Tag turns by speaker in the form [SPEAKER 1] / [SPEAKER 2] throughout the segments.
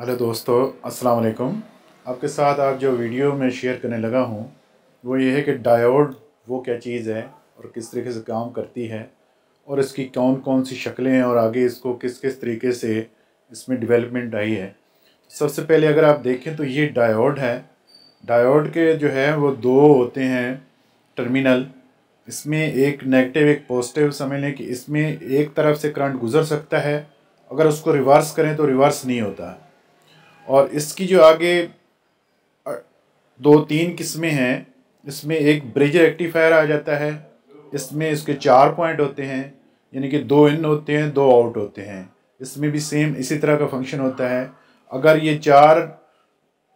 [SPEAKER 1] hello दोस्तों अस्सलाम वालेकुम आपके साथ आज जो वीडियो में शेयर करने लगा हूँ वो ये है कि डायोड वो क्या चीज़ है और किस तरीके से काम करती है और इसकी कौन कौन सी शक्लें हैं और आगे इसको किस किस तरीके से इसमें डेवलपमेंट आई है सबसे पहले अगर आप देखें तो ये डायोड है डायोड के जो है वो दो होते हैं टर्मिनल इसमें एक नेगेटिव एक पॉजिटिव समझ लें कि इसमें एक तरफ से करंट गुजर सकता है अगर उसको रिवर्स करें तो रिवर्स नहीं होता और इसकी जो आगे दो तीन किस्में हैं इसमें एक ब्रिज रेक्टिफायर आ जाता है इसमें इसके चार पॉइंट होते हैं यानी कि दो इन होते हैं दो आउट होते हैं इसमें भी सेम इसी तरह का फंक्शन होता है अगर ये चार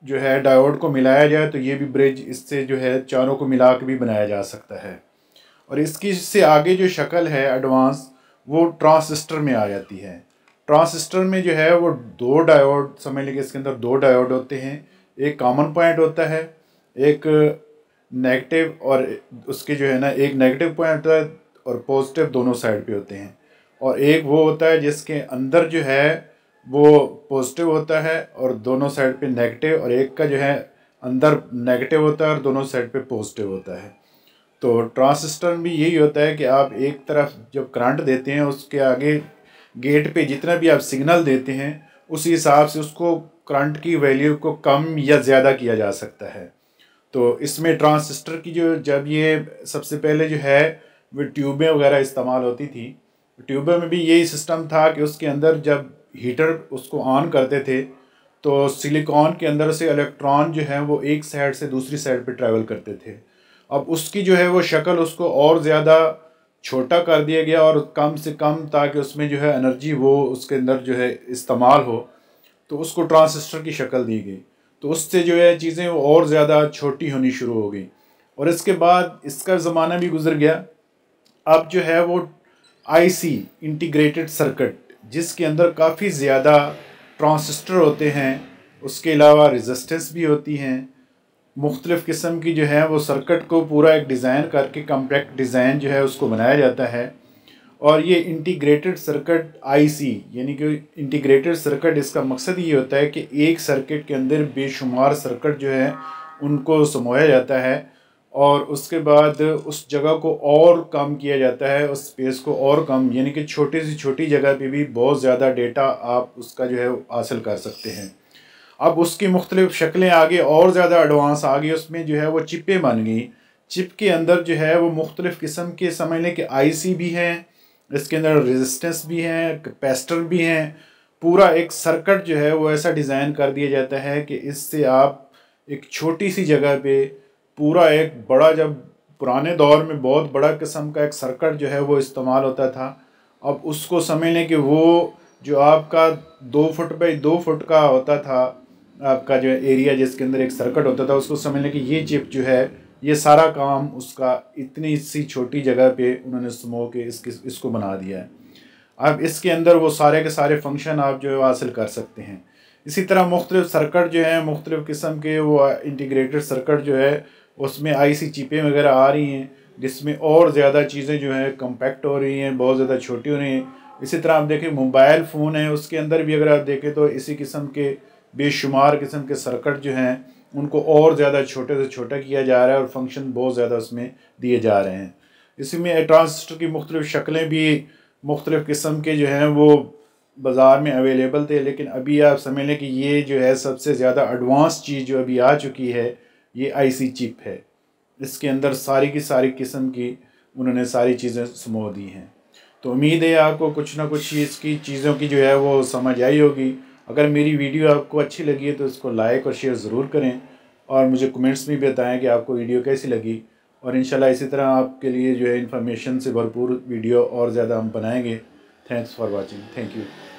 [SPEAKER 1] जो है डायोड को मिलाया जाए तो ये भी ब्रिज इससे जो है चारों को मिला के भी बनाया जा सकता है और इसकी से आगे जो शक्ल है एडवांस वो ट्रांसिस्टर में आ जाती है ट्रांसिस्टर में जो है वो दो डायोड समझ लेंगे इसके अंदर दो डायोड होते हैं एक कॉमन पॉइंट होता है एक नेगेटिव और उसके जो है ना एक नेगेटिव पॉइंट होता है और पॉजिटिव दोनों साइड पे होते हैं और एक वो होता है जिसके अंदर जो है वो पॉजिटिव होता है और दोनों साइड पे नेगेटिव और एक का जो है अंदर नेगेटिव होता है और दोनों साइड पे पॉजिटिव होता है तो ट्रांसिस्टर भी यही होता है कि आप एक तरफ जब करंट देते हैं उसके आगे गेट पे जितना भी आप सिग्नल देते हैं उस हिसाब से उसको करंट की वैल्यू को कम या ज़्यादा किया जा सकता है तो इसमें ट्रांसिस्टर की जो जब ये सबसे पहले जो है वो ट्यूबें वगैरह इस्तेमाल होती थी ट्यूबें में भी यही सिस्टम था कि उसके अंदर जब हीटर उसको ऑन करते थे तो सिलिकॉन के अंदर से इलेक्ट्रॉन जो है वो एक साइड से दूसरी साइड पे ट्रैवल करते थे अब उसकी जो है वो शक्ल उसको और ज़्यादा छोटा कर दिया गया और कम से कम ताकि उसमें जो है एनर्जी वो उसके अंदर जो है इस्तेमाल हो तो उसको ट्रांसिस्टर की शक्ल दी गई तो उससे जो है चीज़ें वो और ज़्यादा छोटी होनी शुरू हो गई और इसके बाद इसका ज़माना भी गुजर गया अब जो है वो आईसी इंटीग्रेटेड सर्किट जिसके अंदर काफ़ी ज़्यादा ट्रांसिस्टर होते हैं उसके अलावा रेजिस्टेंस भी होती हैं मुख्तलिफ़ किस्म की जो है वो सर्कट को पूरा एक डिज़ाइन करके कम्पैक्ट डिज़ाइन जो है उसको बनाया जाता है और ये इंटीग्रेटेड सर्किट आईसी यानी कि इंटीग्रेटेड सर्किट इसका मकसद ये होता है कि एक सर्किट के अंदर बेशुमार सर्किट जो है उनको समोया जाता है और उसके बाद उस जगह को और कम किया जाता है उस स्पेस को और कम यानी कि छोटी सी छोटी जगह पे भी बहुत ज़्यादा डेटा आप उसका जो है हासिल कर सकते हैं अब उसकी मुख्तलिफ शक्लें आगे और ज़्यादा एडवांस आ गई उसमें जो है वो चिपें बन गई चिप के अंदर जो है वो मुख्तलिफ़ किस्म के समझ लें कि आईसी भी हैं इसके अंदर रेजिस्टेंस भी हैं कैपेसिटर भी हैं पूरा एक सर्किट जो है वो ऐसा डिज़ाइन कर दिया जाता है कि इससे आप एक छोटी सी जगह पे पूरा एक बड़ा जब पुराने दौर में बहुत बड़ा किस्म का एक सर्किट जो है वो इस्तेमाल होता था अब उसको समझ लें कि वो जो आपका दो फुट बाई दो फुट का होता था आपका जो एरिया जिसके अंदर एक सर्कट होता था उसको समझ लें कि ये चिप जो है ये सारा काम उसका इतनी सी छोटी जगह पे उन्होंने समो के इसके इसको बना दिया है अब इसके अंदर वो सारे के सारे फंक्शन आप जो है हासिल कर सकते हैं इसी तरह मुख्तलिफ सर्कट जो हैं मुख्तलिफ किस्म के वो इंटीग्रेटेड सर्कट जो है उसमें आई सी चिपें वगैरह आ रही हैं जिसमें और ज़्यादा चीज़ें जो है कम्पैक्ट हो रही हैं बहुत ज़्यादा छोटी हो रही हैं इसी तरह आप देखें मोबाइल फ़ोन है उसके अंदर भी अगर आप देखें तो इसी किस्म के बेशुमार किस्म के सर्कट जो हैं उनको और ज़्यादा छोटे से छोटा किया जा रहा है और फंक्शन बहुत ज़्यादा उसमें दिए जा रहे हैं इसी में ट्रांसटर की मुख्तलिफ़ शक्लें भी मुख्तलिफ़ किस्म के जो हैं वो बाज़ार में अवेलेबल थे लेकिन अभी आप समझ लें कि ये जो है सबसे ज़्यादा एडवांस चीज़ जो अभी आ चुकी है ये आईसी चिप है इसके अंदर सारी की सारी किस्म की उन्होंने सारी चीज़ें समो दी हैं तो उम्मीद है आपको कुछ ना कुछ इसकी चीज़ों की जो है वो समझ आई होगी अगर मेरी वीडियो आपको अच्छी लगी है तो इसको लाइक और शेयर ज़रूर करें और मुझे कमेंट्स में भी बताएं कि आपको वीडियो कैसी लगी और इन इसी तरह आपके लिए जो है इन्फॉर्मेशन से भरपूर वीडियो और ज़्यादा हम बनाएंगे thanks for watching thank you